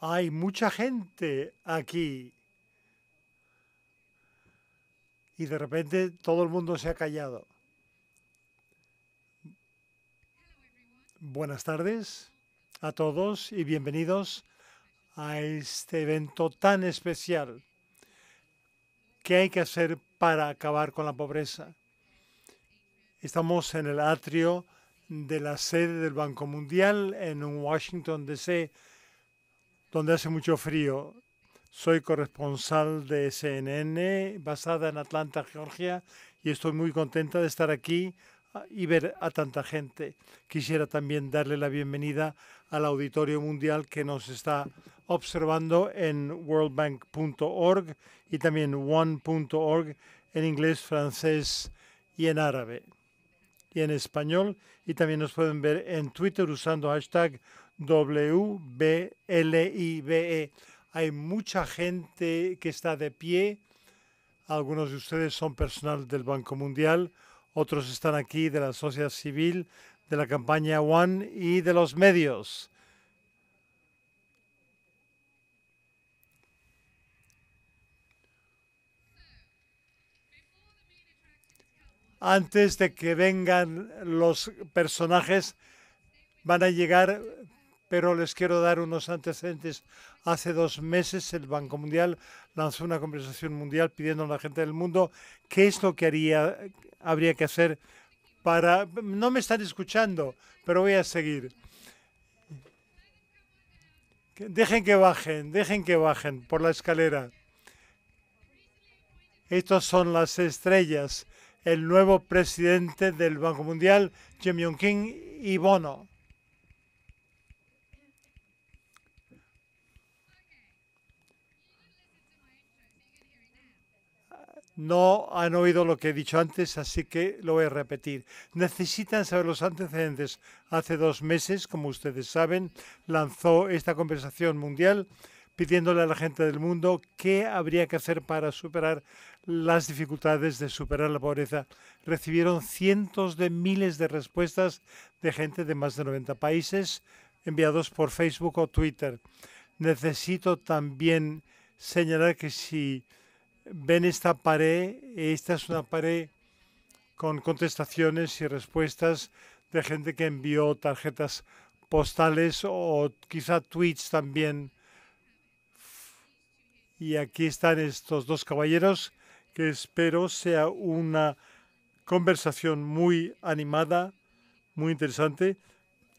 Hay mucha gente aquí. Y de repente todo el mundo se ha callado. Buenas tardes a todos y bienvenidos a este evento tan especial. ¿Qué hay que hacer para acabar con la pobreza? Estamos en el atrio de la sede del Banco Mundial en Washington, D.C., donde hace mucho frío. Soy corresponsal de CNN basada en Atlanta, Georgia, y estoy muy contenta de estar aquí ah, y ver a tanta gente. Quisiera también darle la bienvenida al auditorio mundial que nos está observando en worldbank.org y también one.org en inglés, francés y en árabe y en español. Y también nos pueden ver en Twitter usando hashtag WBLIBE. Hay mucha gente que está de pie. Algunos de ustedes son personal del Banco Mundial, otros están aquí de la sociedad civil, de la campaña One y de los medios. antes de que vengan los personajes, van a llegar, pero les quiero dar unos antecedentes. Hace dos meses el Banco Mundial lanzó una conversación mundial pidiendo a la gente del mundo qué es lo que habría que hacer para... No me están escuchando, pero voy a seguir. Dejen que bajen, dejen que bajen por la escalera. Estas son las estrellas el nuevo presidente del Banco Mundial, Jim Yong y Bono. No han oído lo que he dicho antes, así que lo voy a repetir. Necesitan saber los antecedentes. Hace dos meses, como ustedes saben, lanzó esta conversación mundial pidiéndole a la gente del mundo qué habría que hacer para superar las dificultades de superar la pobreza, recibieron cientos de miles de respuestas de gente de más de 90 países enviados por Facebook o Twitter. Necesito también señalar que si ven esta pared, esta es una pared con contestaciones y respuestas de gente que envió tarjetas postales o quizá tweets también. Y aquí están estos dos caballeros que espero sea una conversación muy animada, muy interesante.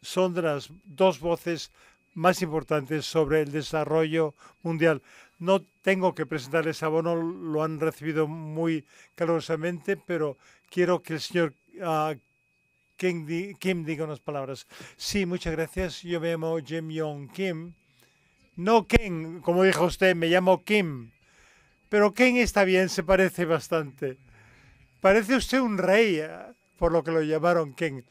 Son de las dos voces más importantes sobre el desarrollo mundial. No tengo que presentarles abono, lo han recibido muy calurosamente, pero quiero que el señor ah, Kim, Kim diga unas palabras. Sí, muchas gracias. Yo me llamo Jim Yong Kim. No Kim, como dijo usted, me llamo Kim. Pero Ken está bien, se parece bastante. Parece usted un rey, eh, por lo que lo llamaron Ken.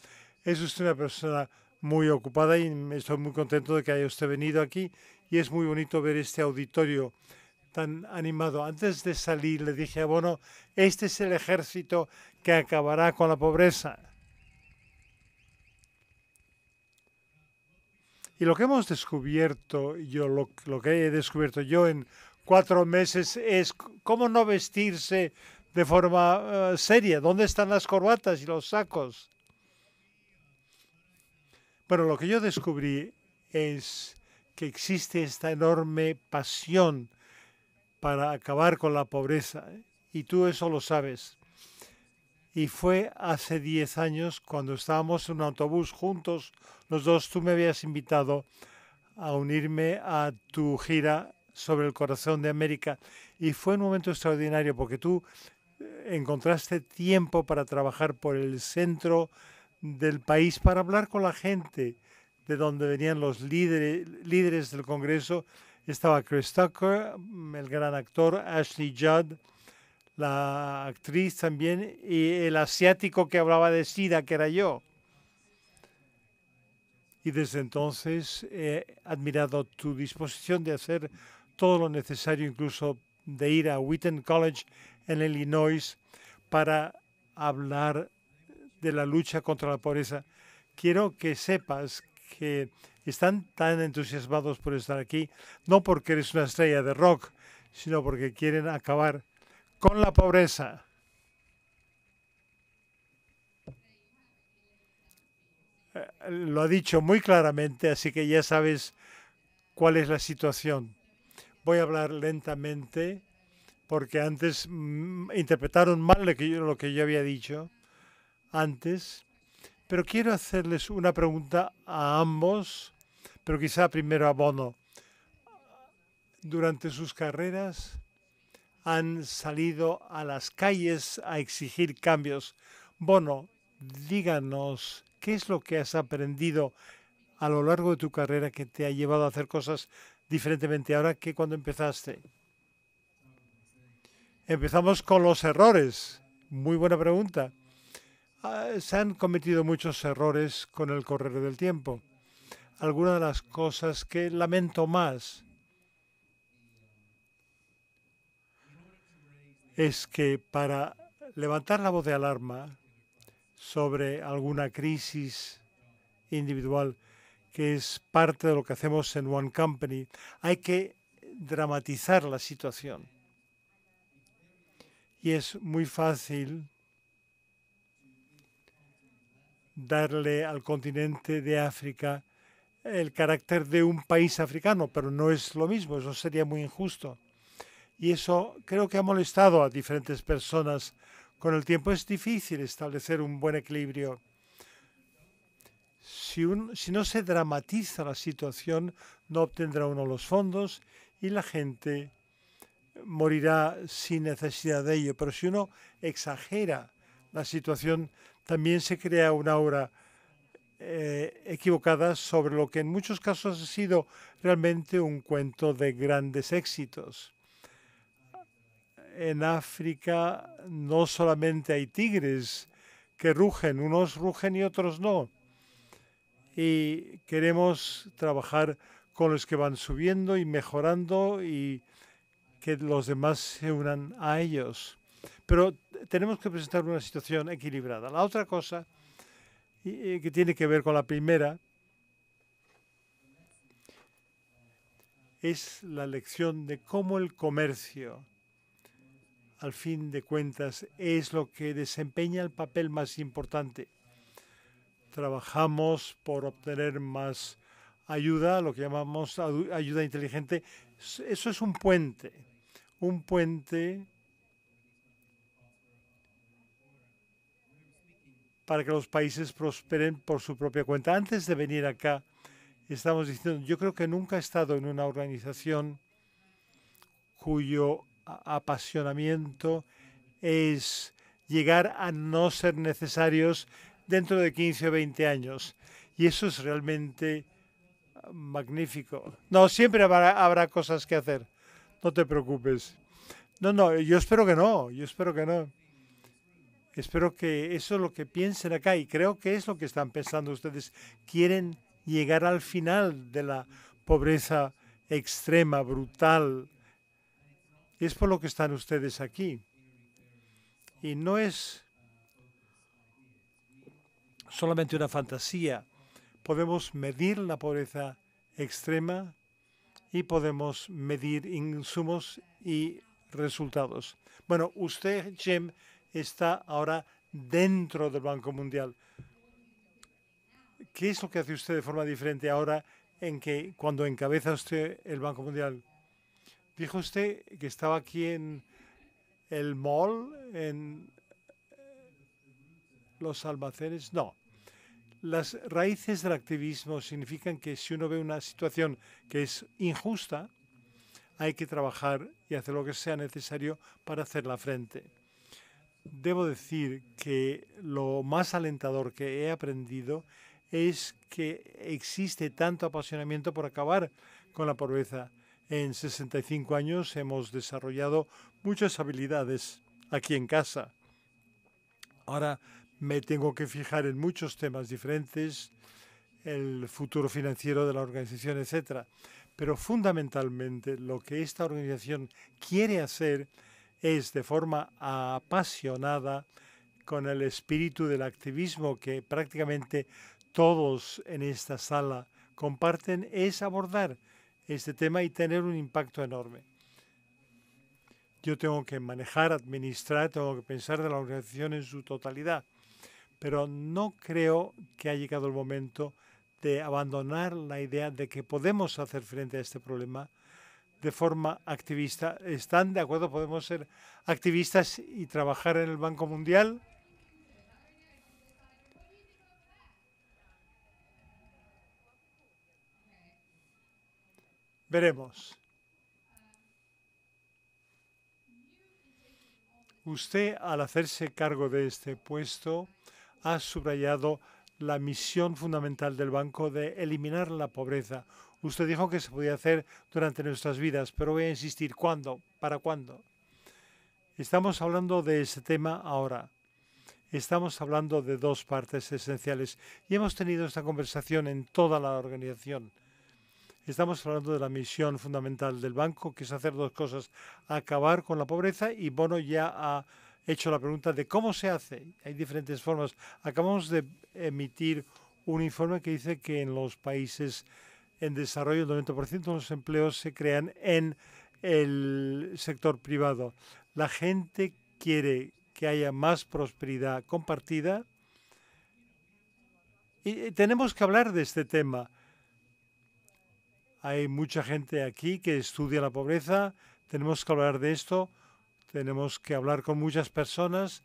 Es usted una persona muy ocupada y estoy muy contento de que haya usted venido aquí y es muy bonito ver este auditorio tan animado. Antes de salir le dije a ah, Bono, este es el ejército que acabará con la pobreza. Y lo que hemos descubierto, yo lo que he descubierto yo en cuatro meses es cómo no vestirse de forma eh, seria. ¿Dónde están las corbatas y los sacos? Pero lo que yo descubrí es que existe esta enorme pasión para acabar con la pobreza. ¿eh? Y tú eso lo sabes. Y fue hace 10 años cuando estábamos en un autobús juntos, los dos, tú me habías invitado a unirme a tu gira sobre el corazón de América y fue un momento extraordinario porque tú eh, encontraste tiempo para trabajar por el centro del país, para hablar con la gente de donde venían los líderes, líderes del Congreso. Estaba Chris Tucker, el gran actor, Ashley Judd, la actriz también, y el asiático que hablaba de SIDA, que era yo. Y desde entonces eh, he admirado tu disposición de hacer todo lo necesario, incluso de ir a Witten College en Illinois para hablar de la lucha contra la pobreza. Quiero que sepas que están tan entusiasmados por estar aquí, no porque eres una estrella de rock, sino porque quieren acabar con la pobreza. Eh, lo ha dicho muy claramente, así que ya sabes cuál es la situación. Voy a hablar lentamente porque antes mm, interpretaron mal que, yo, lo que yo había dicho antes, pero quiero hacerles una pregunta a ambos, pero quizá primero a Bono. Durante sus carreras han salido a las calles a exigir cambios. Bono, díganos, ¿qué es lo que has aprendido a lo largo de tu carrera que te ha llevado a hacer cosas diferentemente ahora que cuando empezaste? Empezamos con los errores. Muy buena pregunta. Ah, se han cometido muchos errores con el correr del tiempo. Algunas de las cosas que lamento más es que para levantar la voz de alarma sobre alguna crisis individual, que es parte de lo que hacemos en One Company, hay que dramatizar la situación. Y es muy fácil darle al continente de África el carácter de un país africano, pero no es lo mismo, eso sería muy injusto. Y eso creo que ha molestado a diferentes personas. Con el tiempo es difícil establecer un buen equilibrio si, no se dramatiza la situación, no obtendrá uno los fondos y la gente morirá sin necesidad de ello. Pero si uno exagera la situación, también se crea una obra eh, equivocada sobre lo que en muchos casos ha sido realmente un cuento de grandes éxitos. En África no solamente hay tigres que rugen, unos rugen y otros no y queremos trabajar con los que van subiendo y mejorando y que los demás se unan a ellos. Pero tenemos que presentar una situación equilibrada. La otra cosa eh, que tiene que ver con la primera es la lección de cómo el comercio, al fin de cuentas, es lo que desempeña el papel más importante trabajamos por obtener más ayuda, lo que llamamos ayuda inteligente. Eso es un puente, un puente para que los países prosperen por su propia cuenta. Antes de venir acá, estamos diciendo, yo creo que nunca he estado en una organización cuyo apasionamiento es llegar a no ser necesarios dentro de 15 o 20 años. Y eso es realmente magnífico. No, siempre habrá, cosas que hacer. No te preocupes. No, no, yo espero que no, yo espero que no. Espero que eso es lo que piensen acá y creo que es lo que están pensando ustedes. Quieren llegar al final de la pobreza extrema, brutal. Es por lo que están ustedes aquí. Y no es solamente una fantasía. Podemos medir la pobreza extrema y podemos medir insumos y resultados. Bueno, usted, Jim, está ahora dentro del Banco Mundial. ¿Qué es lo que hace usted de forma diferente ahora en que cuando encabeza usted el Banco Mundial? Dijo usted que estaba aquí en el mall, en los almacenes. No, las raíces del activismo significan que si uno ve una situación que es injusta, hay que trabajar y hacer lo que sea necesario para hacerla frente. Debo decir que lo más alentador que he aprendido es que existe tanto apasionamiento por acabar con la pobreza. En 65 años hemos desarrollado muchas habilidades aquí en casa. Ahora me tengo que fijar en muchos temas diferentes, el futuro financiero de la organización, etc. Pero fundamentalmente lo que esta organización quiere hacer es de forma apasionada, con el espíritu del activismo que prácticamente todos en esta sala comparten, es abordar este tema y tener un impacto enorme. Yo tengo que manejar, administrar, tengo que pensar de la organización en su totalidad pero no creo que ha llegado el momento de abandonar la idea de que podemos hacer frente a este problema de forma activista. ¿Están de acuerdo? ¿Podemos ser activistas y trabajar en el Banco Mundial? Veremos. Usted, al hacerse cargo de este puesto, ha subrayado la misión fundamental del banco de eliminar la pobreza. Usted dijo que se podía hacer durante nuestras vidas, pero voy a insistir, ¿cuándo? ¿Para cuándo? Estamos hablando de ese tema ahora. Estamos hablando de dos partes esenciales y hemos tenido esta conversación en toda la organización. Estamos hablando de la misión fundamental del banco, que es hacer dos cosas, acabar con la pobreza y, bueno, ya a hecho la pregunta de cómo se hace. Hay diferentes formas. Acabamos de emitir un informe que dice que en los países en desarrollo el 90% de los empleos se crean en el sector privado. La gente quiere que haya más prosperidad compartida. Y eh, tenemos que hablar de este tema. Hay mucha gente aquí que estudia la pobreza. Tenemos que hablar de esto tenemos que hablar con muchas personas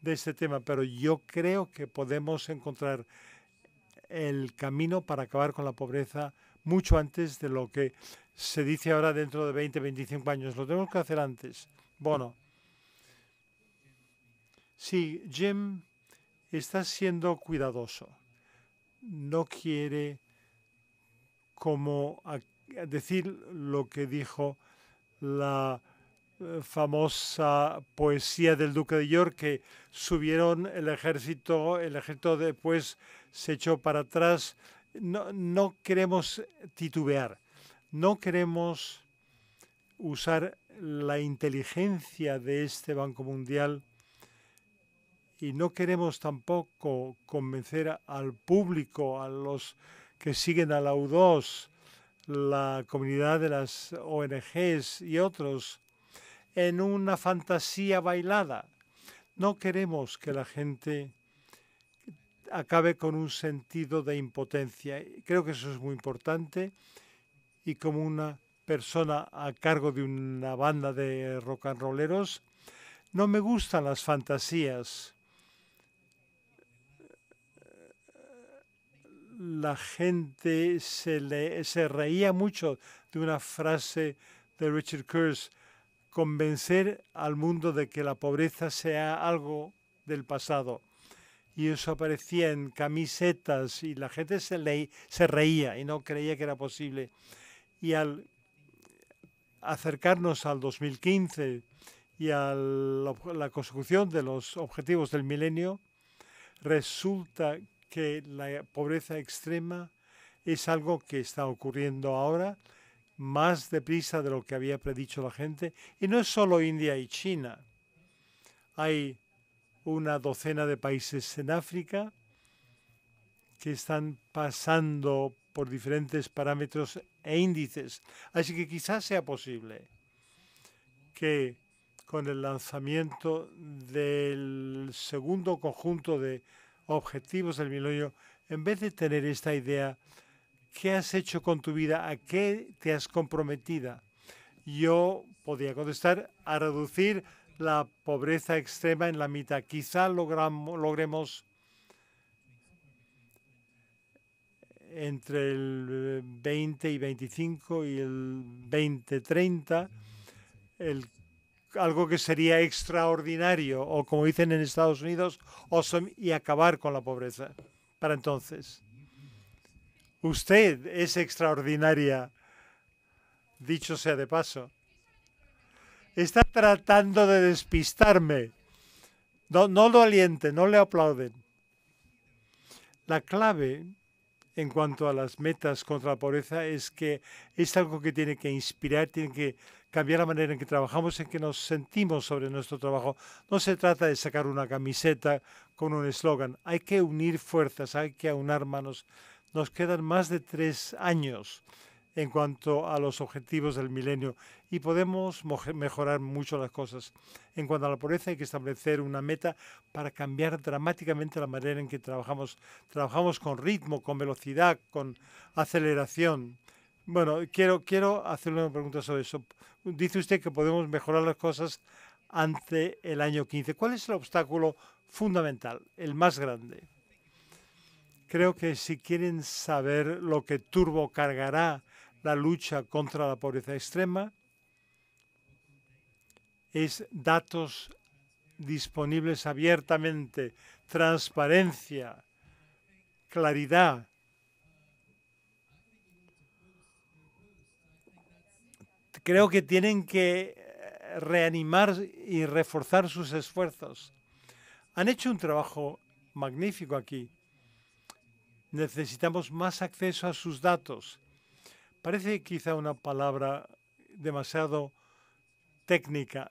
de este tema, pero yo creo que podemos encontrar el camino para acabar con la pobreza mucho antes de lo que se dice ahora dentro de 20, 25 años. Lo tenemos que hacer antes. Bueno. Sí, Jim está siendo cuidadoso. No quiere como decir lo que dijo la famosa poesía del duque de York que subieron el ejército, el ejército después se echó para atrás. No, queremos titubear, no queremos usar la inteligencia de este Banco Mundial y no queremos tampoco convencer al público, a los que siguen a la U2, la comunidad de las ONGs y otros, en una fantasía bailada. No queremos que la gente acabe con un sentido de impotencia. Creo que eso es muy importante y como una persona a cargo de una banda de rock and rolleros, no me gustan las fantasías. La gente se, le, se reía mucho de una frase de Richard curse convencer al mundo de que la pobreza sea algo del pasado. Y eso aparecía en camisetas y la gente se, le, se reía y no creía que era posible. Y al acercarnos al 2015 y a la, la consecución de los objetivos del milenio, resulta que la pobreza extrema es algo que está ocurriendo ahora más deprisa de lo que había predicho la gente. Y no es solo India y China. Hay una docena de países en África que están pasando por diferentes parámetros e índices. Así que quizás sea posible que con el lanzamiento del segundo conjunto de objetivos del milenio, en vez de tener esta idea ¿qué has hecho con tu vida? ¿A qué te has comprometido? Yo podía contestar a reducir la pobreza extrema en la mitad. Quizá logremos entre el 20 eh, y 25 y el 2030 el, algo que sería extraordinario o como dicen en Estados Unidos, y acabar con la pobreza para entonces. Usted es extraordinaria, dicho sea de paso. Está tratando de despistarme. No, lo alienten, no le aplauden. La clave en cuanto a las metas contra la pobreza es que es algo que tiene que inspirar, tiene que cambiar la manera en que trabajamos, en que nos sentimos sobre nuestro trabajo. No se trata de sacar una camiseta con un eslogan. Hay que unir fuerzas, hay que aunar manos nos quedan más de tres años en cuanto a los objetivos del milenio y podemos mejorar mucho las cosas. En cuanto a la pobreza hay que establecer una meta para cambiar dramáticamente la manera en que trabajamos. Trabajamos con ritmo, con velocidad, con aceleración. Bueno, quiero, quiero hacerle una pregunta sobre eso. Dice usted que podemos mejorar las cosas ante el año 15. ¿Cuál es el obstáculo fundamental, el más grande? Creo que si quieren saber lo que turbo cargará la lucha contra la pobreza extrema, es datos disponibles abiertamente, transparencia, claridad. Creo que tienen que eh, reanimar y reforzar sus esfuerzos. Han hecho un trabajo magnífico aquí necesitamos más acceso a sus datos. Parece quizá una palabra demasiado técnica,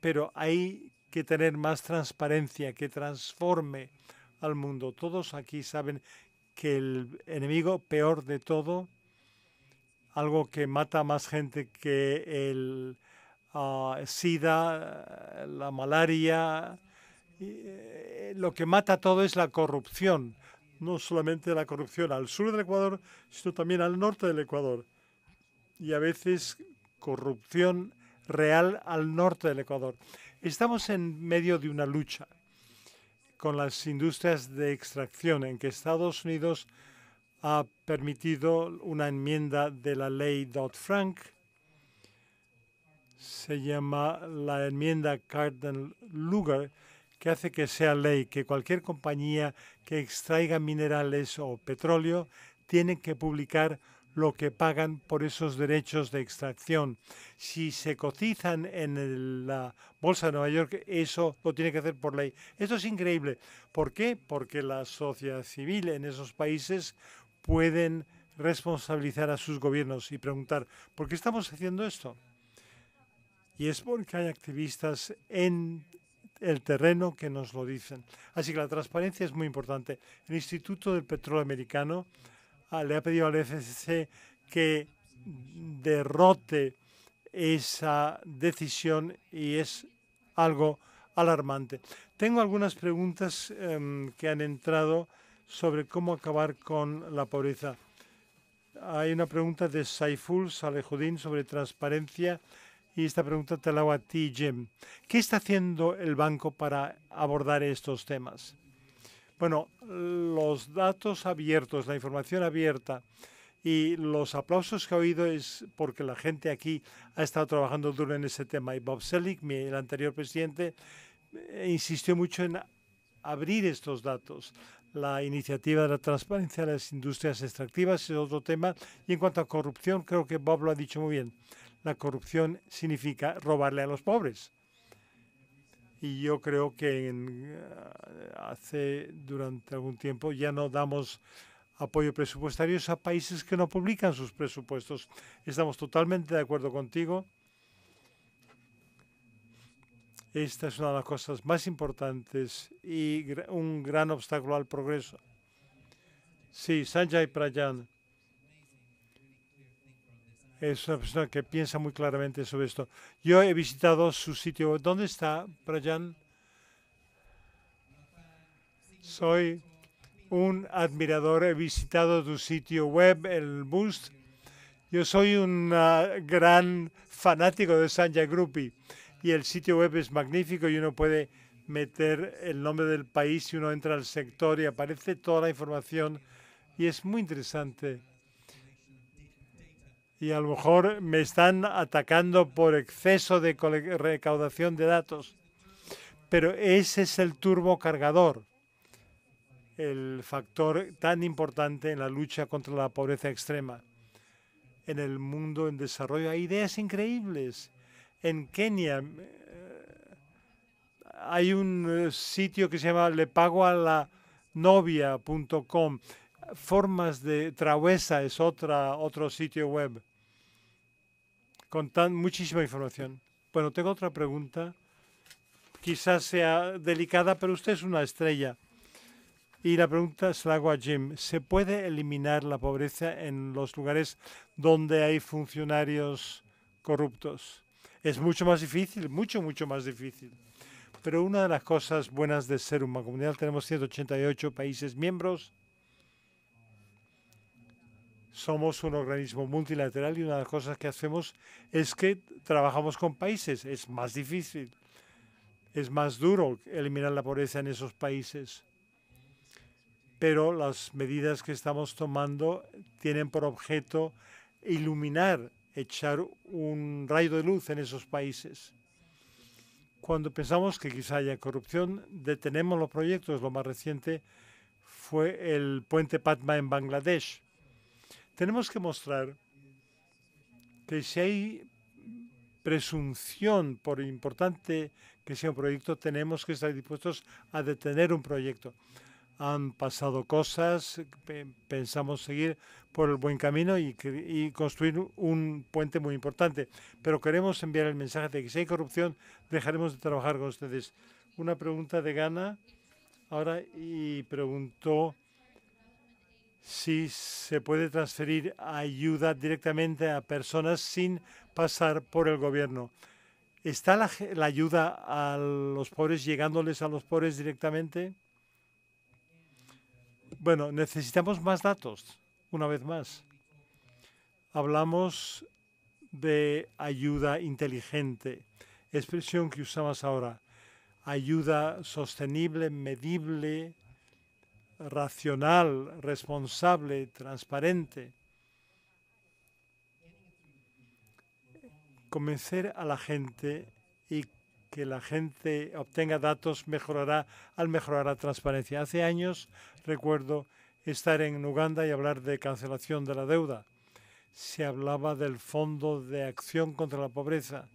pero hay que tener más transparencia que transforme al mundo. Todos aquí saben que el enemigo peor de todo, algo que mata a más gente que el ah, SIDA, la malaria, eh, lo que mata todo es la corrupción no solamente la corrupción al sur del Ecuador, sino también al norte del Ecuador. Y a veces corrupción real al norte del Ecuador. Estamos en medio de una lucha con las industrias de extracción en que Estados Unidos ha permitido una enmienda de la ley Dodd-Frank. Se llama la enmienda carden lugar que hace que sea ley que cualquier compañía que extraiga minerales o petróleo tiene que publicar lo que pagan por esos derechos de extracción. Si se cotizan en la Bolsa de Nueva York, eso lo tiene que hacer por ley. Esto es increíble. ¿Por qué? Porque la sociedad civil en esos países pueden responsabilizar a sus gobiernos y preguntar, ¿por qué estamos haciendo esto? Y es porque hay activistas en el terreno que nos lo dicen. Así que la transparencia es muy importante. El Instituto del Petróleo Americano ah, le ha pedido al FCC que derrote esa decisión y es algo alarmante. Tengo algunas preguntas em, que han entrado sobre cómo acabar con la pobreza. Hay una pregunta de Saiful Salehudin sobre transparencia y esta pregunta te la hago a ti, Jim. ¿Qué está haciendo el banco para abordar estos temas? Bueno, los datos abiertos, la información abierta y los aplausos que he oído es porque la gente aquí ha estado trabajando duro en ese tema. Y Bob Selig, el anterior presidente, eh, insistió mucho en abrir estos datos. La iniciativa de la transparencia de las industrias extractivas es otro tema. Y en cuanto a corrupción, creo que Bob lo ha dicho muy bien. La corrupción significa robarle a los pobres. Y yo creo que eh, hace durante algún tiempo ya no damos apoyo presupuestario a países que no publican sus presupuestos. Estamos totalmente de acuerdo contigo. Esta es una de las cosas más importantes y un gran obstáculo al progreso. Sí, Sanjay Prayan es una persona que piensa muy claramente sobre esto. Yo he visitado su sitio. ¿Dónde está, Prayan? Soy un admirador. He visitado tu sitio web, el Boost. Yo soy un ah, gran fanático de Sanja Gruppi y el sitio web es magnífico y uno puede meter el nombre del país y uno entra al sector y aparece toda la información y es muy interesante y a lo mejor me están atacando por exceso de recaudación de datos. Pero ese es el turbo cargador, el factor tan importante en la lucha contra la pobreza extrema. En el mundo en desarrollo hay ideas increíbles. En Kenia eh, hay un eh, sitio que se llama lepagoalanovia.com. Formas de Travesa es otra, otro sitio web con muchísima información. Bueno, tengo otra pregunta. Quizás sea delicada, pero usted es una estrella. Y la pregunta se la hago a Jim. ¿Se puede eliminar la pobreza en los lugares donde hay funcionarios corruptos? Es mucho más difícil, mucho, mucho más difícil. Pero una de las cosas buenas de ser una comunidad, tenemos 188 países miembros somos un organismo multilateral y una de las cosas que hacemos es que trabajamos con países. Es más difícil, es más duro eliminar la pobreza en esos países. Pero las medidas que estamos tomando tienen por objeto iluminar, echar un rayo de luz en esos países. Cuando pensamos que quizá haya corrupción, detenemos los proyectos. Lo más reciente fue el puente Padma en Bangladesh tenemos que mostrar que si hay presunción, por importante que sea un proyecto, tenemos que estar dispuestos a detener un proyecto. Han pasado cosas, pensamos seguir por el buen camino y, construir un puente muy importante, pero queremos enviar el mensaje de que si hay corrupción, dejaremos de trabajar con ustedes. Una pregunta de Gana ahora y preguntó si se puede transferir ayuda directamente a personas sin pasar por el gobierno. ¿Está la, ayuda a los pobres llegándoles a los pobres directamente? Bueno, necesitamos más datos, una vez más. Hablamos de ayuda inteligente, expresión que usamos ahora, ayuda sostenible, medible, racional, responsable, transparente. Convencer a la gente y que la gente obtenga datos mejorará al mejorar la transparencia. Hace años recuerdo estar en Uganda y hablar de cancelación de la deuda. Se hablaba del Fondo de Acción contra la Pobreza.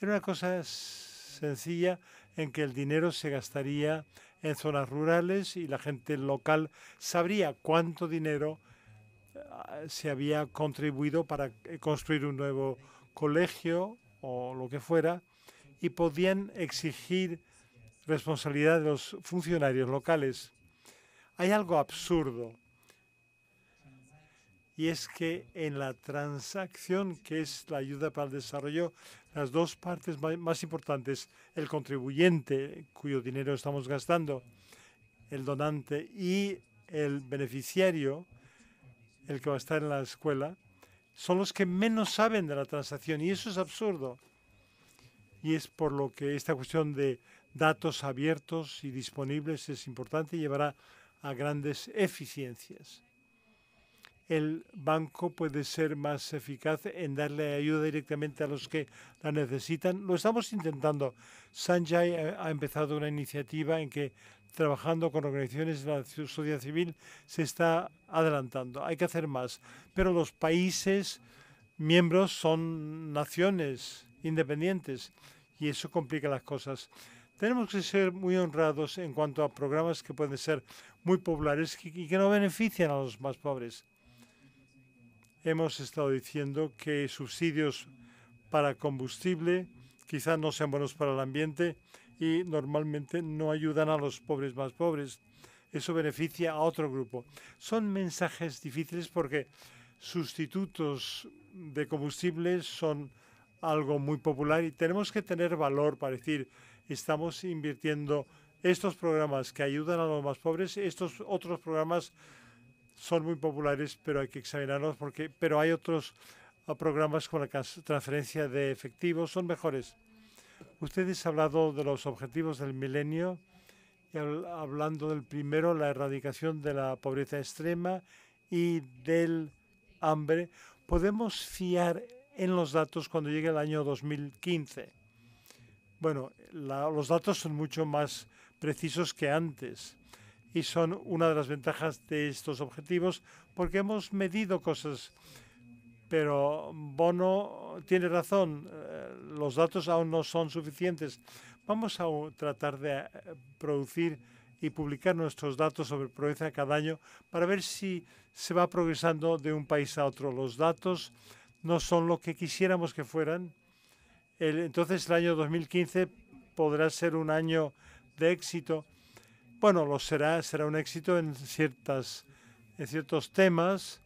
Era una cosa sencilla en que el dinero se gastaría en zonas rurales y la gente local sabría cuánto dinero ah, se había contribuido para eh, construir un nuevo colegio o lo que fuera y podían exigir responsabilidad de los funcionarios locales. Hay algo absurdo y es que en la transacción que es la ayuda para el desarrollo las dos partes más importantes, el contribuyente cuyo dinero estamos gastando, el donante y el beneficiario, el que va a estar en la escuela, son los que menos saben de la transacción y eso es absurdo. Y es por lo que esta cuestión de datos abiertos y disponibles es importante y llevará a grandes eficiencias el banco puede ser más eficaz en darle ayuda directamente a los que la necesitan. Lo estamos intentando. Sanjay ha empezado una iniciativa en que trabajando con organizaciones de la sociedad civil se está adelantando. Hay que hacer más. Pero los países miembros son naciones independientes y eso complica las cosas. Tenemos que ser muy honrados en cuanto a programas que pueden ser muy populares y que no benefician a los más pobres hemos estado diciendo que subsidios para combustible quizás no sean buenos para el ambiente y normalmente no ayudan a los pobres más pobres. Eso beneficia a otro grupo. Son mensajes difíciles porque sustitutos de combustibles son algo muy popular y tenemos que tener valor para decir, estamos invirtiendo estos programas que ayudan a los más pobres, estos otros programas son muy populares, pero hay que examinarlos porque, pero hay otros ah, programas con la transferencia de efectivos, son mejores. Ustedes han hablado de los objetivos del milenio, y hablando del primero, la erradicación de la pobreza extrema y del hambre. Podemos fiar en los datos cuando llegue el año 2015. Bueno, los datos son mucho más precisos que antes y son una de las ventajas de estos objetivos porque hemos medido cosas. Pero Bono tiene razón, eh, los datos aún no son suficientes. Vamos a tratar de eh, producir y publicar nuestros datos sobre Provincia cada año para ver si se va progresando de un país a otro. Los datos no son lo que quisiéramos que fueran. entonces el año 2015 podrá ser un año de éxito bueno, lo será, será un éxito en, ciertas, en ciertos temas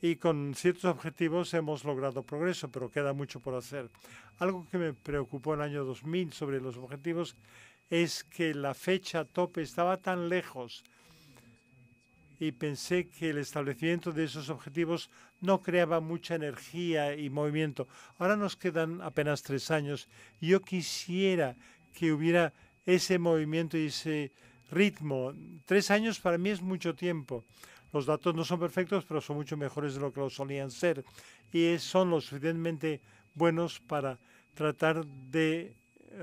y con ciertos objetivos hemos logrado progreso, pero queda mucho por hacer. Algo que me preocupó en el año 2000 sobre los objetivos es que la fecha tope estaba tan lejos y pensé que el establecimiento de esos objetivos no creaba mucha energía y movimiento. Ahora nos quedan apenas tres años. Yo quisiera que hubiera ese movimiento y ese ritmo. Tres años para mí es mucho tiempo. Los datos no son perfectos, pero son mucho mejores de lo que lo solían ser. Y son lo suficientemente buenos para tratar de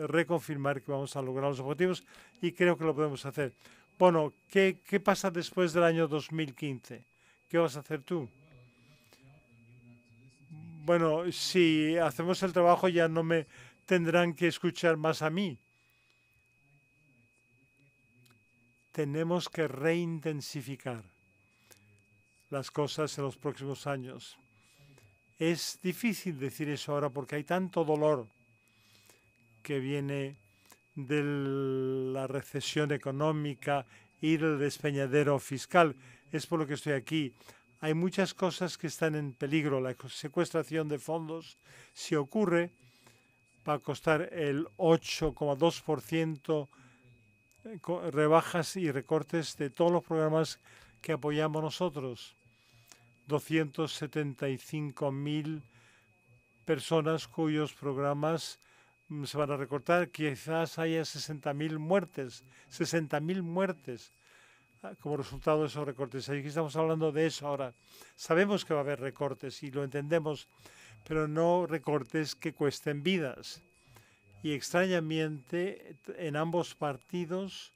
reconfirmar que vamos a lograr los objetivos y creo que lo podemos hacer. Bueno, ¿qué, qué pasa después del año 2015? ¿Qué vas a hacer tú? Bueno, si hacemos el trabajo ya no me tendrán que escuchar más a mí. tenemos que reintensificar las cosas en los próximos años. Es difícil decir eso ahora porque hay tanto dolor que viene de la recesión económica y del despeñadero fiscal. Es por lo que estoy aquí. Hay muchas cosas que están en peligro. La secuestración de fondos, si ocurre, va a costar el 8,2% eh, rebajas y recortes de todos los programas que apoyamos nosotros. 275.000 personas cuyos programas mm, se van a recortar. Quizás haya 60.000 muertes, 60.000 muertes ah, como resultado de esos recortes. Aquí estamos hablando de eso ahora. Sabemos que va a haber recortes y lo entendemos, pero no recortes que cuesten vidas y extrañamente en ambos partidos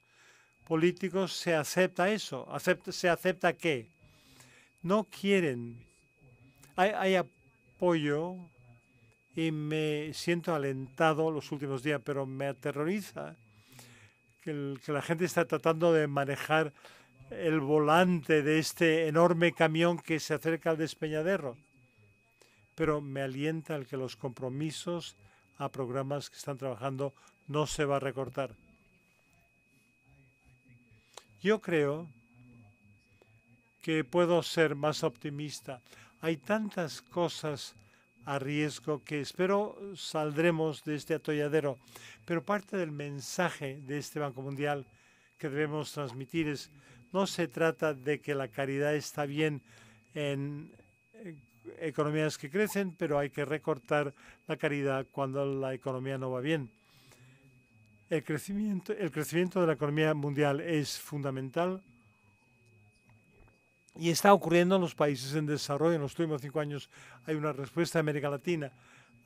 políticos se acepta eso, se acepta qué? no quieren, hay, apoyo y me siento alentado los últimos días, pero me aterroriza que, que la gente está tratando de manejar el volante de este enorme camión que se acerca al despeñadero. Pero me alienta el que los compromisos a programas que están trabajando, no se va a recortar. Yo creo que puedo ser más optimista. Hay tantas cosas a riesgo que espero saldremos de este atolladero. Pero parte del mensaje de este Banco Mundial que debemos transmitir es, no se trata de que la caridad está bien en eh, economías que crecen, pero hay que recortar la caridad cuando la economía no va bien. El crecimiento, de la economía mundial es fundamental y está ocurriendo en los países en desarrollo. En los últimos cinco años hay una respuesta en América Latina.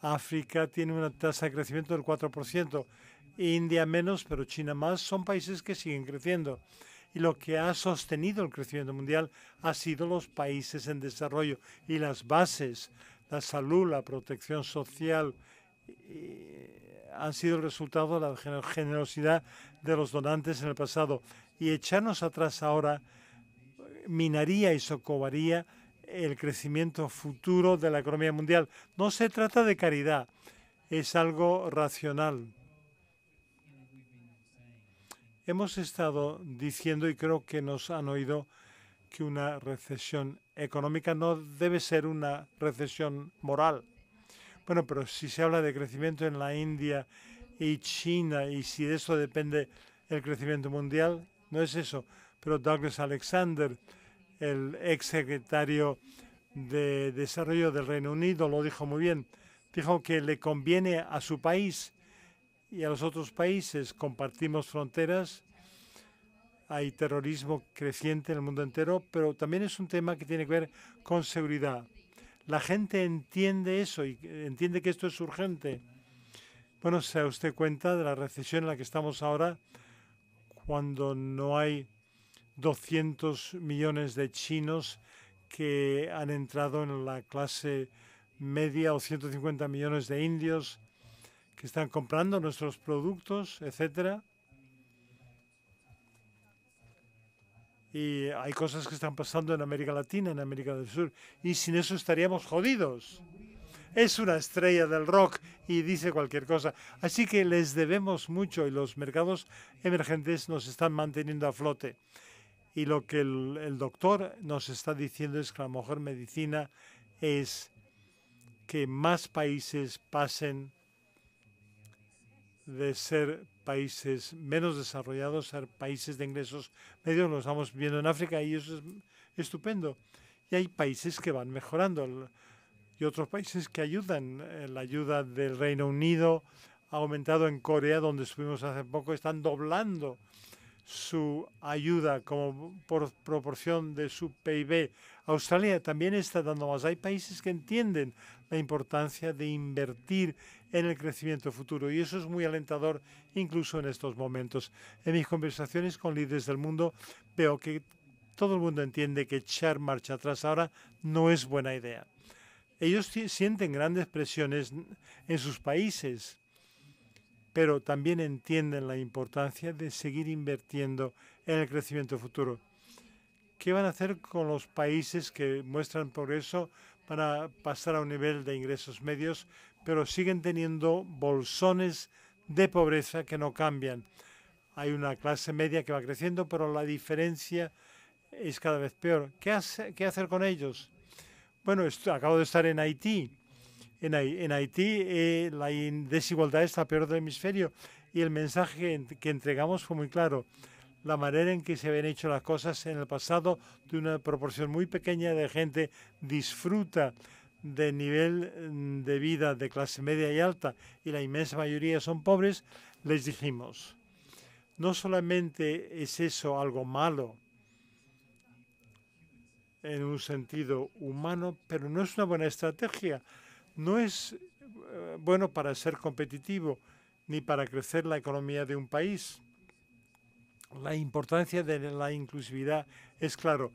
África tiene una tasa de crecimiento del 4%, India menos, pero China más. Son países que siguen creciendo y lo que ha sostenido el crecimiento mundial ha sido los países en desarrollo y las bases, la salud, la protección social, eh, han sido el resultado de la generosidad de los donantes en el pasado. Y echarnos atrás ahora eh, minaría y socovaría el crecimiento futuro de la economía mundial. No se trata de caridad, es algo racional. Hemos estado diciendo, y creo que nos han oído, que una recesión económica no debe ser una recesión moral. Bueno, pero si se habla de crecimiento en la India y China, y si de eso depende el crecimiento mundial, no es eso. Pero Douglas Alexander, el ex secretario de Desarrollo del Reino Unido, lo dijo muy bien. Dijo que le conviene a su país y a los otros países. Compartimos fronteras, hay terrorismo creciente en el mundo entero, pero también es un tema que tiene que ver con seguridad. La gente entiende eso y entiende que esto es urgente. Bueno, se da usted cuenta de la recesión en la que estamos ahora cuando no hay 200 millones de chinos que han entrado en la clase media o 150 millones de indios que están comprando nuestros productos, etcétera. Y hay cosas que están pasando en América Latina, en América del Sur, y sin eso estaríamos jodidos. Es una estrella del rock y dice cualquier cosa. Así que les debemos mucho y los mercados emergentes nos están manteniendo a flote. Y lo que el, el doctor nos está diciendo es que la mejor medicina es que más países pasen de ser países menos desarrollados, ser países de ingresos medios, lo estamos viendo en África y eso es estupendo. Y hay países que van mejorando y otros países que ayudan. Eh, la ayuda del Reino Unido ha aumentado en Corea, donde estuvimos hace poco, están doblando su ayuda como por proporción de su PIB Australia también está dando más. Hay países que entienden la importancia de invertir en el crecimiento futuro y eso es muy alentador incluso en estos momentos. En mis conversaciones con líderes del mundo veo que todo el mundo entiende que echar marcha atrás ahora no es buena idea. Ellos sienten grandes presiones en sus países, pero también entienden la importancia de seguir invirtiendo en el crecimiento futuro. ¿Qué van a hacer con los países que muestran progreso para pasar a un nivel de ingresos medios, pero siguen teniendo bolsones de pobreza que no cambian? Hay una clase media que va creciendo, pero la diferencia es cada vez peor. ¿Qué, hacer con ellos? Bueno, acabo de estar en Haití. En, Haití eh, la desigualdad está peor del hemisferio y el mensaje que entregamos fue muy claro la manera en que se habían hecho las cosas en el pasado, de una proporción muy pequeña de gente disfruta de nivel mm, de vida de clase media y alta y la inmensa mayoría son pobres, les dijimos, no solamente es eso algo malo en un sentido humano, pero no es una buena estrategia, no es eh, bueno para ser competitivo ni para crecer la economía de un país. La importancia de la inclusividad es claro.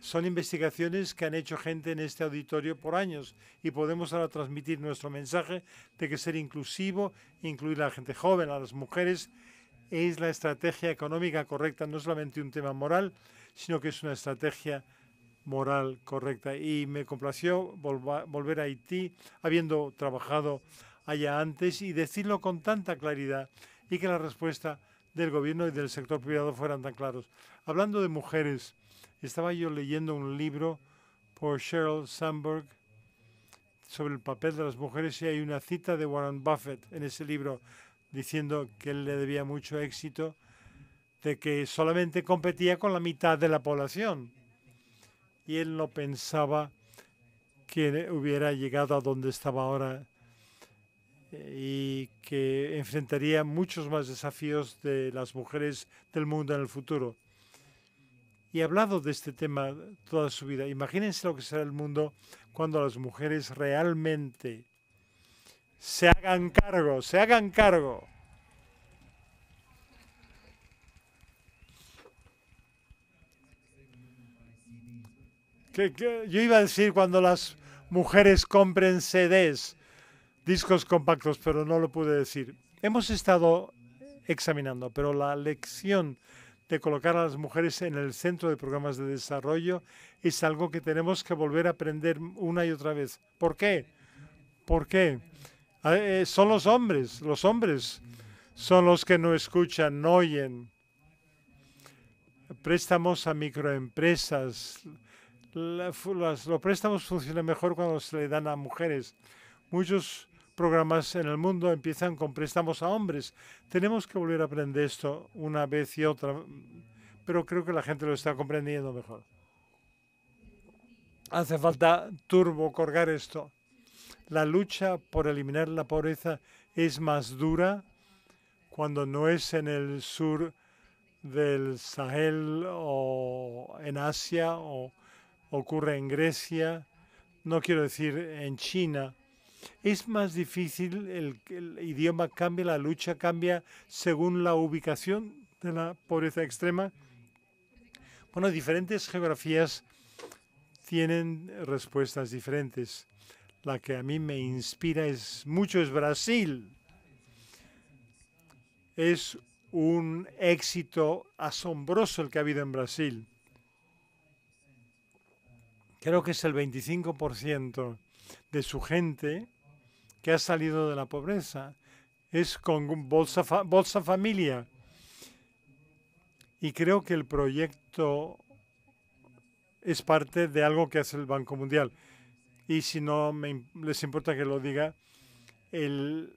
Son investigaciones que han hecho gente en este auditorio por años y podemos ahora transmitir nuestro mensaje de que ser inclusivo, incluir a la gente joven, a las mujeres, es la estrategia económica correcta, no solamente un tema moral, sino que es una estrategia moral correcta. Y me complació volver a Haití, habiendo trabajado allá antes, y decirlo con tanta claridad y que la respuesta del gobierno y del sector privado fueran tan claros. Hablando de mujeres, estaba yo leyendo un libro por Sheryl Sandberg sobre el papel de las mujeres y hay una cita de Warren Buffett en ese libro diciendo que él le debía mucho éxito de que solamente competía con la mitad de la población y él no pensaba que hubiera llegado a donde estaba ahora eh, y que enfrentaría muchos más desafíos de las mujeres del mundo en el futuro. Y ha hablado de este tema toda su vida. Imagínense lo que será el mundo cuando las mujeres realmente se hagan cargo, se hagan cargo. yo iba a decir cuando las mujeres compren CDs, discos compactos, pero no lo pude decir. Hemos estado examinando, pero la lección de colocar a las mujeres en el centro de programas de desarrollo es algo que tenemos que volver a aprender una y otra vez. ¿Por qué? ¿Por qué? Ah, eh, son los hombres, los hombres son los que no escuchan, no oyen. Préstamos a microempresas. los préstamos funcionan mejor cuando se le dan a mujeres. Muchos programas en el mundo empiezan con préstamos a hombres. Tenemos que volver a aprender esto una vez y otra, pero creo que la gente lo está comprendiendo mejor. Hace falta turbo colgar esto. La lucha por eliminar la pobreza es más dura cuando no es en el sur del Sahel o en Asia o ocurre en Grecia, no quiero decir en China es más difícil, el, el idioma cambia, la lucha cambia según la ubicación de la pobreza extrema. Bueno, diferentes geografías tienen respuestas diferentes. La que a mí me inspira es mucho es Brasil. Es un éxito asombroso el que ha habido en Brasil. Creo que es el 25% de su gente que ha salido de la pobreza. Es con Bolsa, Bolsa Familia. Y creo que el proyecto es parte de algo que hace el Banco Mundial. Y si no les importa que lo diga, el,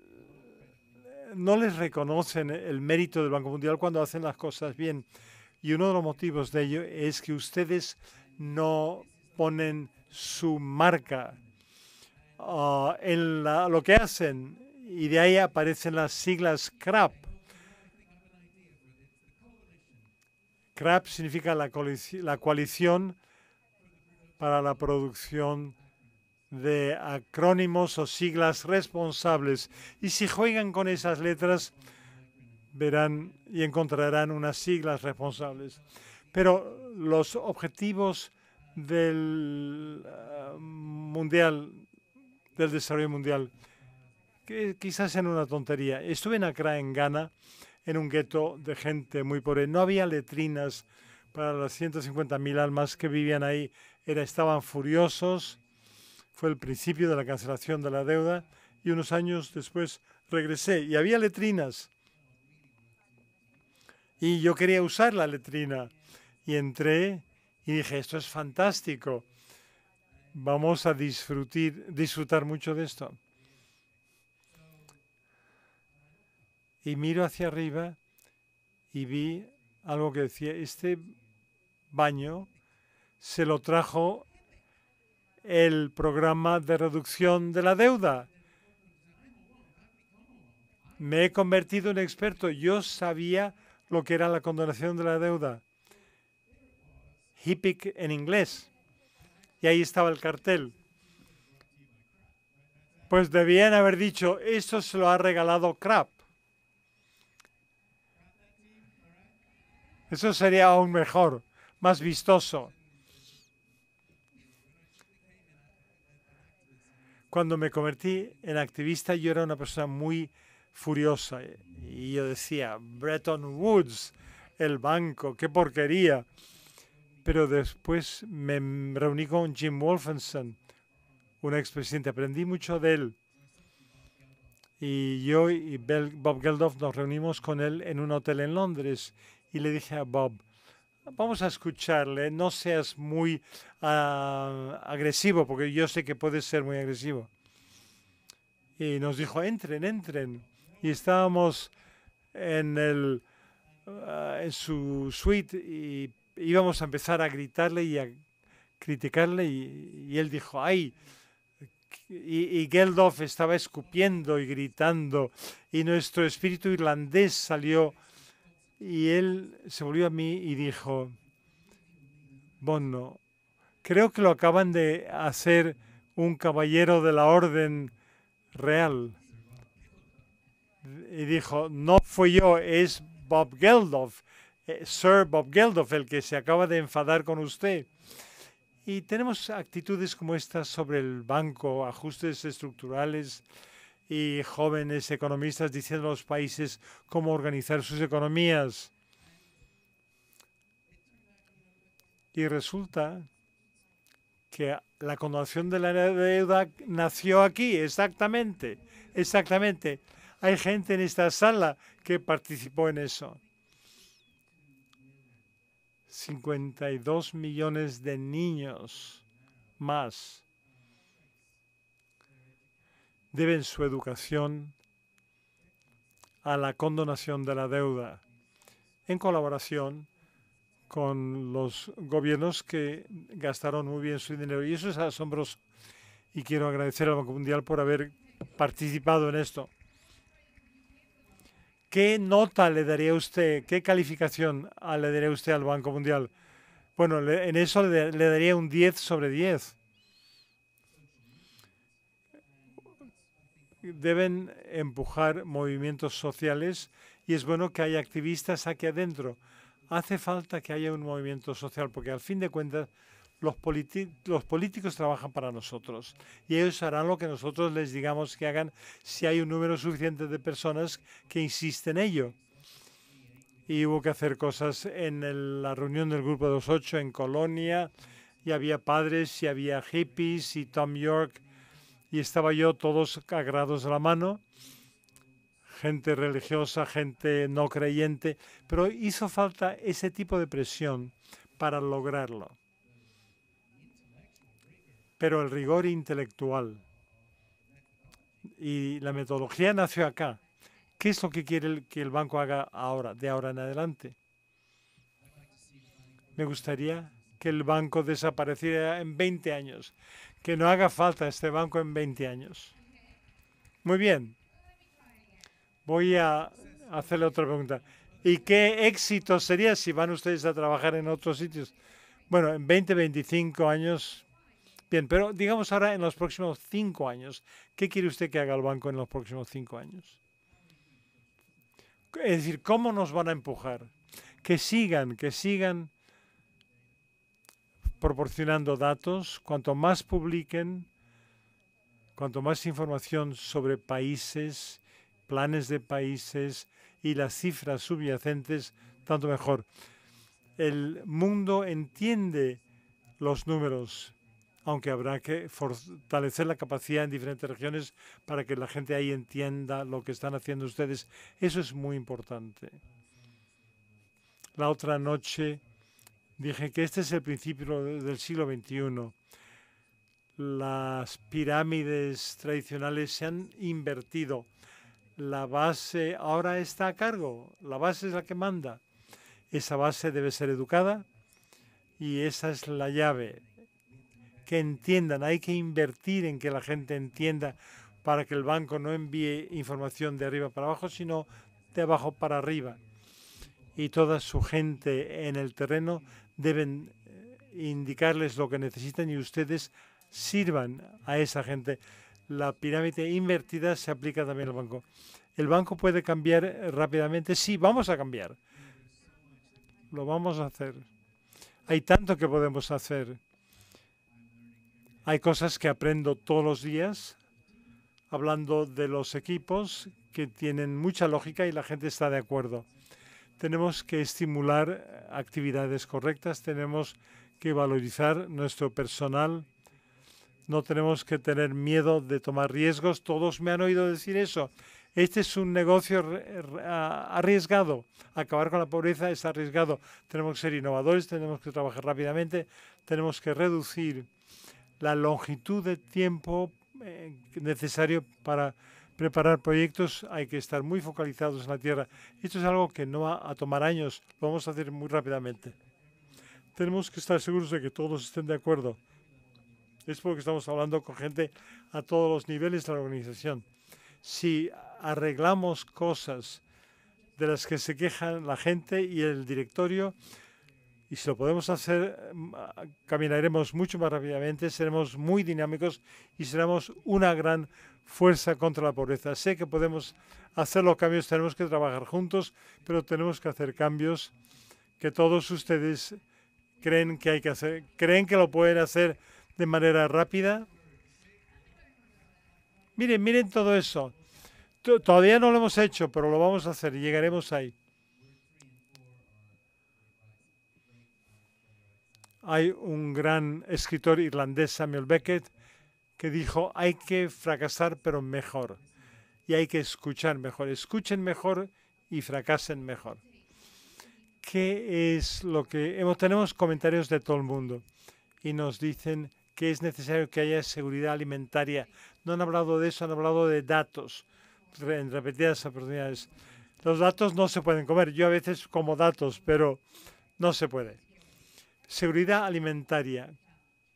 no les reconocen el mérito del Banco Mundial cuando hacen las cosas bien. Y uno de los motivos de ello es que ustedes no ponen su marca Ah, en lo que hacen y de ahí aparecen las siglas CRAP. CRAP significa la, coalición, para la producción de acrónimos o siglas responsables. Y si juegan con esas letras, verán y encontrarán unas siglas responsables. Pero los objetivos del eh, Mundial del desarrollo mundial. quizás sea una tontería. Estuve en Accra, en Ghana, en un gueto de gente muy pobre. No había letrinas para las 150.000 almas que vivían ahí. Era, estaban furiosos. Fue el principio de la cancelación de la deuda. Y unos años después regresé y había letrinas. Y yo quería usar la letrina. Y entré y dije, esto es fantástico. Vamos a disfrutar mucho de esto. Y miro hacia arriba y vi algo que decía, este baño se lo trajo el programa de reducción de la deuda. Me he convertido en experto. Yo sabía lo que era la condonación de la deuda. HIPIC en inglés y ahí estaba el cartel. Pues debían haber dicho, eso se lo ha regalado Crap. Eso sería aún mejor, más vistoso. Cuando me convertí en activista, yo era una persona muy furiosa eh, y yo decía, Bretton Woods, el banco, qué porquería pero después me reuní con Jim Wolfenson, un expresidente. Aprendí mucho de él. Y yo y Bob Geldof nos reunimos con él en un hotel en Londres. Y le dije a Bob, vamos a escucharle, no seas muy ah, agresivo, porque yo sé que puedes ser muy agresivo. Y nos dijo, entren, entren. Y estábamos en, ah, en su suite y íbamos a empezar a gritarle y a criticarle y, él dijo, ay, y, Geldof estaba escupiendo y gritando y nuestro espíritu irlandés salió y él se volvió a mí y dijo, bueno creo que lo acaban de hacer un caballero de la orden real. Y dijo, no fui yo, es Bob Geldof. Eh, Sir Bob Geldof, el que se acaba de enfadar con usted. Y tenemos actitudes como estas sobre el banco, ajustes estructurales y jóvenes economistas diciendo a los países cómo organizar sus economías. Y resulta que la condonación de la deuda nació aquí, exactamente, exactamente. Hay gente en esta sala que participó en eso. 52 millones de niños más deben su educación a la condonación de la deuda en colaboración con los gobiernos que gastaron muy bien su dinero. Y eso es asombroso. Y quiero agradecer al Banco Mundial por haber participado en esto. ¿Qué nota le daría usted, qué calificación ah, le daría usted al Banco Mundial? Bueno, en eso le, le, daría un 10 sobre 10. Deben empujar movimientos sociales y es bueno que haya activistas aquí adentro. Hace falta que haya un movimiento social porque al fin de cuentas los, políticos trabajan para nosotros y ellos harán lo que nosotros les digamos que hagan si hay un número suficiente de personas que insisten en ello. Y hubo que hacer cosas en la reunión del Grupo de los Ocho en Colonia, y había padres, y había hippies, y Tom York, y estaba yo todos agarrados de la mano, gente religiosa, gente no creyente, pero hizo falta ese tipo de presión para lograrlo pero el rigor intelectual. Y la metodología nació acá. ¿Qué es lo que quiere que el banco haga ahora, de ahora en adelante? Me gustaría que el banco desapareciera en 20 años, que no haga falta este banco en 20 años. Muy bien. Voy a hacerle otra pregunta. ¿Y qué éxito sería si van ustedes a trabajar en otros sitios? Bueno, en 20, 25 años Bien, pero digamos ahora en los próximos cinco años, ¿qué quiere usted que haga el banco en los próximos cinco años? Es decir, ¿cómo nos van a empujar? Que sigan, que sigan proporcionando datos, cuanto más publiquen, cuanto más información sobre países, planes de países y las cifras subyacentes, tanto mejor. El mundo entiende los números, aunque habrá que fortalecer la capacidad en diferentes regiones para que la gente ahí entienda lo que están haciendo ustedes. Eso es muy importante. La otra noche dije que este es el principio del siglo XXI. Las pirámides tradicionales se han invertido. La base ahora está a cargo. La base es la que manda. Esa base debe ser educada y esa es la llave entiendan, hay que invertir en que la gente entienda para que el banco no envíe información de arriba para abajo, sino de abajo para arriba. Y toda su gente en el terreno deben eh, indicarles lo que necesitan y ustedes sirvan a esa gente. La pirámide invertida se aplica también al banco. ¿El banco puede cambiar rápidamente? Sí, vamos a cambiar. Lo vamos a hacer. Hay tanto que podemos hacer. Hay cosas que aprendo todos los días hablando de los equipos que tienen mucha lógica y la gente está de acuerdo. Tenemos que estimular actividades correctas, tenemos que valorizar nuestro personal, no tenemos que tener miedo de tomar riesgos. Todos me han oído decir eso. Este es un negocio arriesgado. Acabar con la pobreza es arriesgado. Tenemos que ser innovadores, tenemos que trabajar rápidamente, tenemos que reducir la longitud de tiempo eh, necesario para preparar proyectos, hay que estar muy focalizados en la tierra. Esto es algo que no va a tomar años, lo vamos a hacer muy rápidamente. Tenemos que estar seguros de que todos estén de acuerdo. Es porque estamos hablando con gente a todos los niveles de la organización. Si arreglamos cosas de las que se quejan la gente y el directorio, y si lo podemos hacer, mm, ah, caminaremos mucho más rápidamente, seremos muy dinámicos y seremos una gran fuerza contra la pobreza. Sé que podemos hacer los cambios, tenemos que trabajar juntos, pero tenemos que hacer cambios que todos ustedes creen que hay que hacer. ¿Creen que lo pueden hacer de manera rápida? Miren, miren todo eso. Todavía no lo hemos hecho, pero lo vamos a hacer y llegaremos ahí. Hay un gran escritor irlandés, Samuel Beckett, que dijo, hay que fracasar pero mejor. Y hay que escuchar mejor. Escuchen mejor y fracasen mejor. ¿Qué es lo que... Hemos, tenemos comentarios de todo el mundo y nos dicen que es necesario que haya seguridad alimentaria. No han hablado de eso, han hablado de datos en repetidas oportunidades. Los datos no se pueden comer. Yo a veces como datos, pero no se puede. Seguridad alimentaria.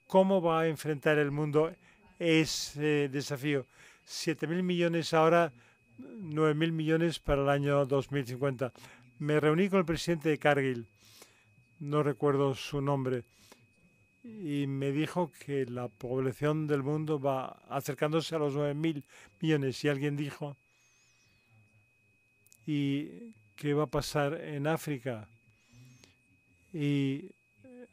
¿Cómo va a enfrentar el mundo ese desafío? 7.000 millones ahora, 9.000 millones para el año 2050. Me reuní con el presidente de Cargill, no recuerdo su nombre, y me dijo que la población del mundo va acercándose a los 9.000 millones. Y alguien dijo, ¿y qué va a pasar en África? Y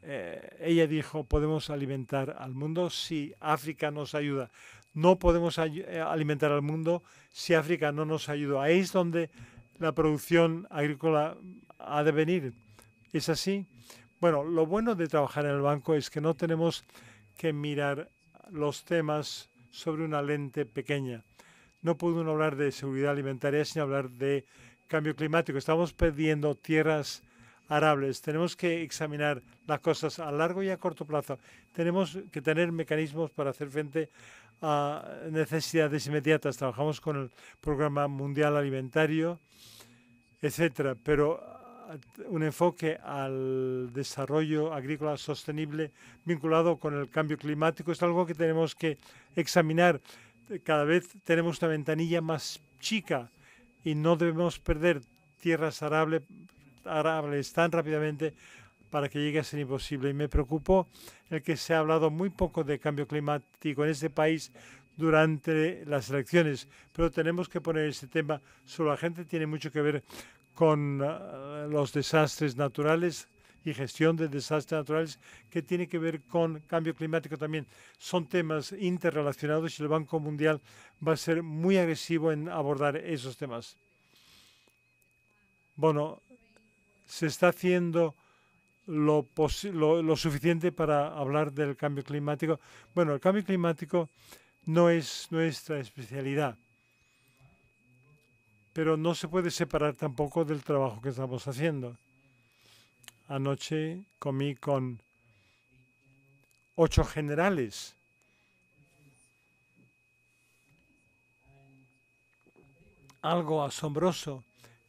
eh, ella dijo, podemos alimentar al mundo si África nos ayuda. No podemos eh, alimentar al mundo si África no nos ayuda. Ahí es donde la producción agrícola ha de venir. ¿Es así? Bueno, lo bueno de trabajar en el banco es que no tenemos que mirar los temas sobre una lente pequeña. No puede uno hablar de seguridad alimentaria sin hablar de cambio climático. Estamos perdiendo tierras arables, tenemos que examinar las cosas a largo y a corto plazo, tenemos que tener mecanismos para hacer frente a necesidades inmediatas, trabajamos con el Programa Mundial Alimentario, etcétera, pero uh, un enfoque al desarrollo agrícola sostenible vinculado con el cambio climático es algo que tenemos que examinar. Cada vez tenemos una ventanilla más chica y no debemos perder tierras arables hables tan rápidamente para que llegue a ser imposible. Y me preocupó el que se ha hablado muy poco de cambio climático en este país durante las elecciones, pero tenemos que poner ese tema sobre la gente, tiene mucho que ver con ah, los desastres naturales y gestión de desastres naturales que tiene que ver con cambio climático también. Son temas interrelacionados y el Banco Mundial va a ser muy agresivo en abordar esos temas. Bueno, se está haciendo lo, suficiente para hablar del cambio climático. Bueno, el cambio climático no es nuestra especialidad, pero no se puede separar tampoco del trabajo que estamos haciendo. Anoche comí con ocho generales. Algo asombroso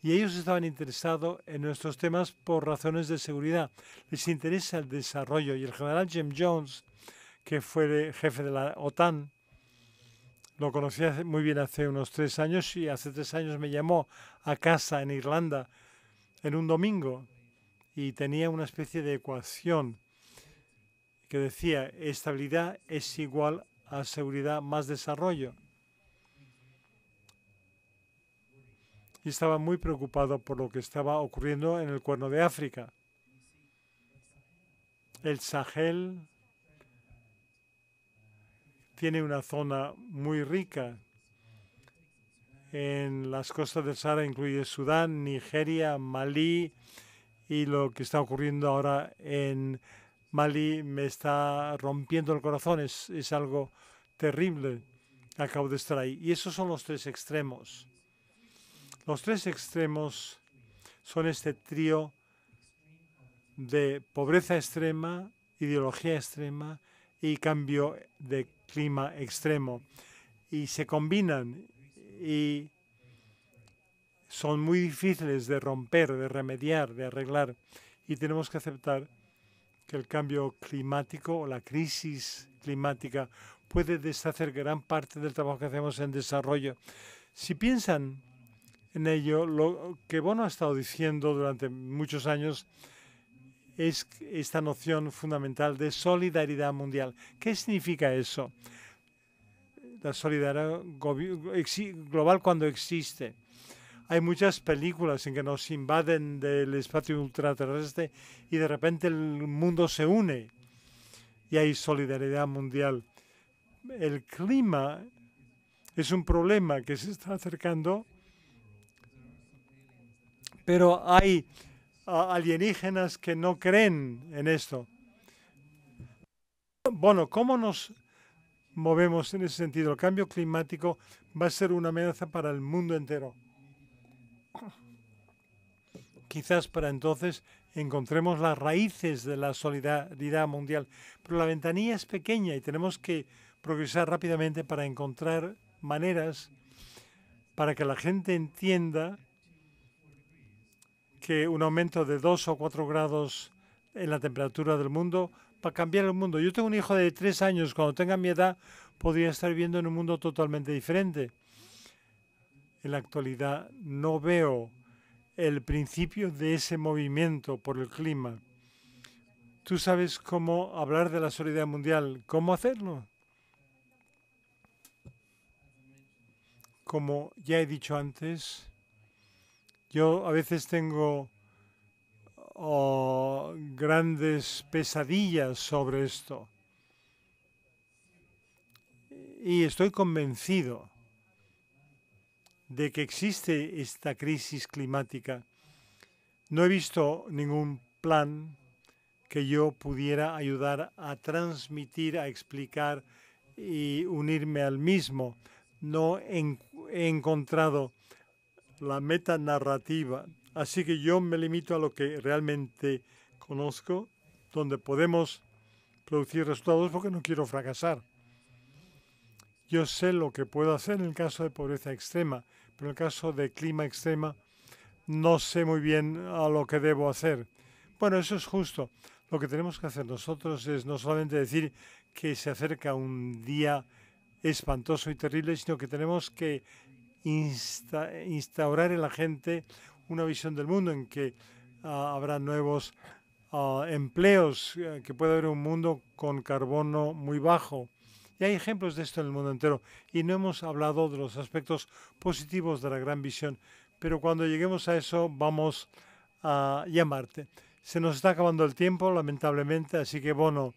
y ellos estaban interesados en nuestros temas por razones de seguridad. Les interesa el desarrollo y el general Jim Jones, que fue jefe de la OTAN, lo conocía muy bien hace unos tres años y hace tres años me llamó a casa en Irlanda en un domingo y tenía una especie de ecuación que decía estabilidad es igual a seguridad más desarrollo. y estaba muy preocupado por lo que estaba ocurriendo en el cuerno de África. El Sahel tiene una zona muy rica. En las costas del Sahara incluye Sudán, Nigeria, Malí y lo que está ocurriendo ahora en Malí me está rompiendo el corazón. Es, es algo terrible. Acabo de estar ahí. Y esos son los tres extremos. Los tres extremos son este trío de pobreza extrema, ideología extrema y cambio de clima extremo. Y se combinan y son muy difíciles de romper, de remediar, de arreglar. Y tenemos que aceptar que el cambio climático o la crisis climática puede deshacer gran parte del trabajo que hacemos en desarrollo. Si piensan en ello, lo que Bono ha estado diciendo durante muchos años es esta noción fundamental de solidaridad mundial. ¿Qué significa eso? La solidaridad global cuando existe. Hay muchas películas en que nos invaden del espacio ultraterrestre y de repente el mundo se une y hay solidaridad mundial. El clima es un problema que se está acercando pero hay ah, alienígenas que no creen en esto. Bueno, ¿cómo nos movemos en ese sentido? El cambio climático va a ser una amenaza para el mundo entero. Quizás para entonces encontremos las raíces de la solidaridad mundial, pero la ventanilla es pequeña y tenemos que progresar rápidamente para encontrar maneras para que la gente entienda que un aumento de 2 o 4 grados en la temperatura del mundo para cambiar el mundo. Yo tengo un hijo de 3 años, cuando tenga mi edad podría estar viviendo en un mundo totalmente diferente. En la actualidad no veo el principio de ese movimiento por el clima. Tú sabes cómo hablar de la solidaridad mundial, cómo hacerlo. Como ya he dicho antes, yo a veces tengo oh, grandes pesadillas sobre esto. Y estoy convencido de que existe esta crisis climática. No he visto ningún plan que yo pudiera ayudar a transmitir, a explicar y unirme al mismo. No he encontrado la meta narrativa. Así que yo me limito a lo que realmente conozco, donde podemos producir resultados porque no quiero fracasar. Yo sé lo que puedo hacer en el caso de pobreza extrema, pero en el caso de clima extrema no sé muy bien a lo que debo hacer. Bueno, eso es justo. Lo que tenemos que hacer nosotros es no solamente decir que se acerca un día espantoso y terrible, sino que tenemos que instaurar en la gente una visión del mundo en que ah, habrá nuevos ah, empleos, eh, que puede haber un mundo con carbono muy bajo. Y hay ejemplos de esto en el mundo entero. Y no hemos hablado de los aspectos positivos de la gran visión. Pero cuando lleguemos a eso vamos a llamarte. Se nos está acabando el tiempo, lamentablemente. Así que, bueno,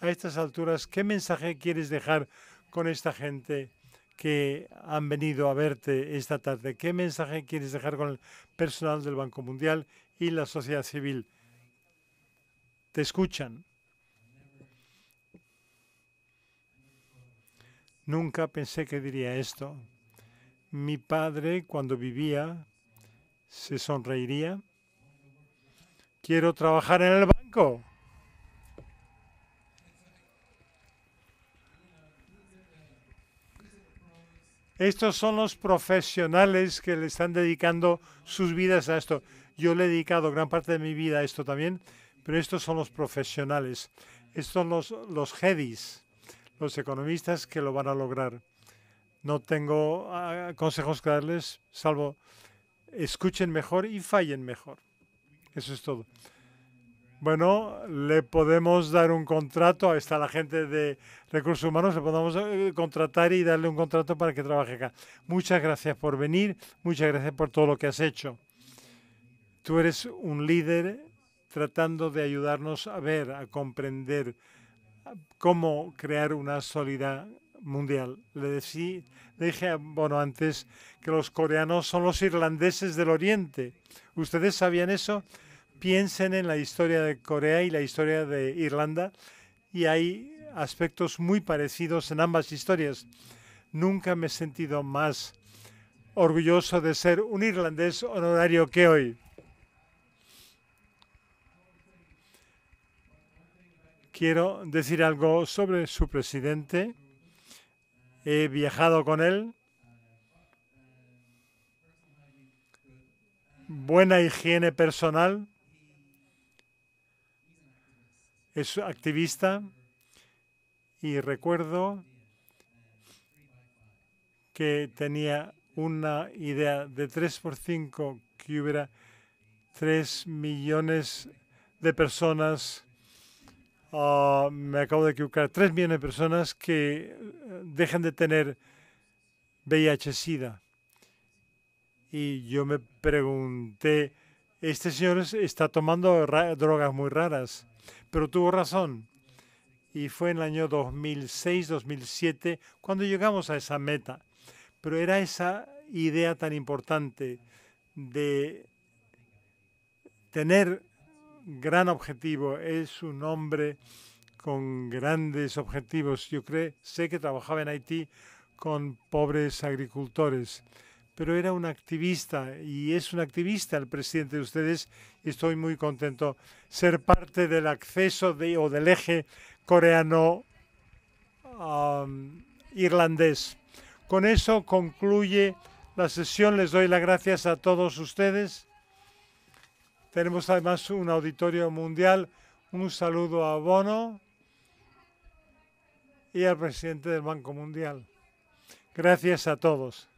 a estas alturas, ¿qué mensaje quieres dejar con esta gente que han venido a verte esta tarde. ¿Qué mensaje quieres dejar con el personal del Banco Mundial y la sociedad civil? Te escuchan. Nunca pensé que diría esto. Mi padre, cuando vivía, se sonreiría. Quiero trabajar en el banco. Estos son los profesionales que le están dedicando sus vidas a esto. Yo le he dedicado gran parte de mi vida a esto también, pero estos son los profesionales. Estos son los, los headies, los economistas que lo van a lograr. No tengo ah, consejos que darles, salvo escuchen mejor y fallen mejor. Eso es todo bueno, le podemos dar un contrato, a está la gente de recursos humanos, le podemos eh, contratar y darle un contrato para que trabaje acá. Muchas gracias por venir, muchas gracias por todo lo que has hecho. Tú eres un líder tratando de ayudarnos a ver, a comprender ah, cómo crear una solidaridad mundial. Le, le dije, bueno, antes que los coreanos son los irlandeses del Oriente. ¿Ustedes sabían eso? piensen en la historia de Corea y la historia de Irlanda y hay aspectos muy parecidos en ambas historias. Nunca me he sentido más orgulloso de ser un irlandés honorario que hoy. Quiero decir algo sobre su presidente. He viajado con él. Buena higiene personal es activista y recuerdo que tenía una idea de 3 por 5 que hubiera 3 millones de personas, ah, me acabo de equivocar, 3 millones de personas que eh, dejen de tener VIH-Sida. Y yo me pregunté, este señor está tomando drogas muy raras. Pero tuvo razón. Y fue en el año 2006-2007 cuando llegamos a esa meta. Pero era esa idea tan importante de tener gran objetivo. Es un hombre con grandes objetivos. Yo creo, sé que trabajaba en Haití con pobres agricultores pero era un activista y es un activista el presidente de ustedes estoy muy contento ser parte del acceso o del eje coreano irlandés. Con eso concluye la sesión. Les doy las gracias a todos ustedes. Tenemos además un auditorio mundial. Un saludo a Bono y al presidente del Banco Mundial. Gracias a todos.